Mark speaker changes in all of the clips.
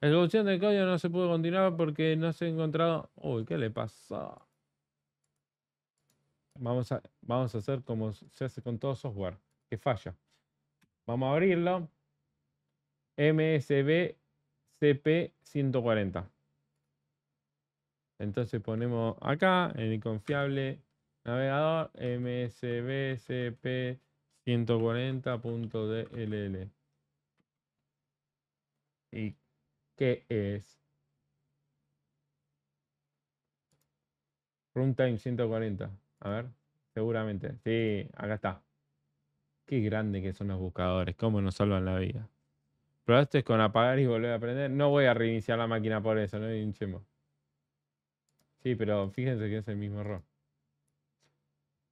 Speaker 1: El evolución del código no se pudo continuar porque no se ha encontrado... Uy, ¿qué le pasa? Vamos a, vamos a hacer como se hace con todo software, que falla. Vamos a abrirlo. MSB 140 Entonces ponemos acá en el confiable navegador msbcp 140.dll. Y que es Runtime 140. A ver, seguramente. Sí, acá está. Qué grande que son los buscadores, cómo nos salvan la vida. esto es con apagar y volver a aprender? No voy a reiniciar la máquina por eso, no hinchemos. Sí, pero fíjense que es el mismo error.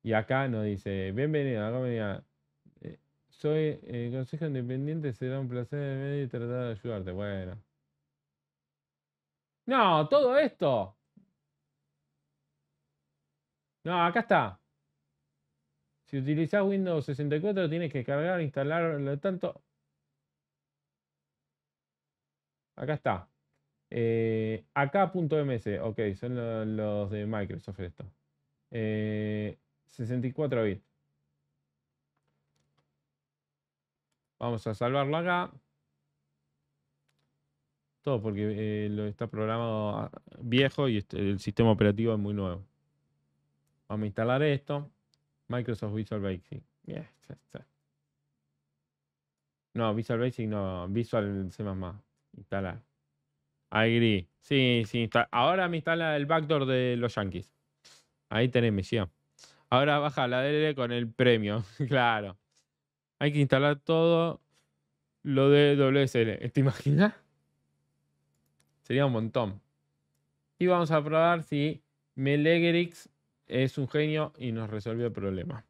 Speaker 1: Y acá nos dice, bienvenido, eh, Soy el eh, consejo independiente, será un placer y tratar de ayudarte. Bueno. No, todo esto. No, acá está. Si utilizas Windows 64, tienes que cargar, instalar, tanto. Acá está. Eh, .ms ok, son los de Microsoft esto. 64 eh, bits. Vamos a salvarlo acá. Todo, porque eh, lo está programado viejo y este, el sistema operativo es muy nuevo. Vamos a instalar esto. Microsoft Visual Basic. No, Visual Basic no. Visual C++. Instalar. Agree. Sí, sí. Ahora me instala el backdoor de los Yankees. Ahí tenés misión. Ahora baja la DLL con el premio. claro. Hay que instalar todo lo de WSL. ¿Te imaginas? Sería un montón. Y vamos a probar si Melegerix es un genio y nos resolvió el problema.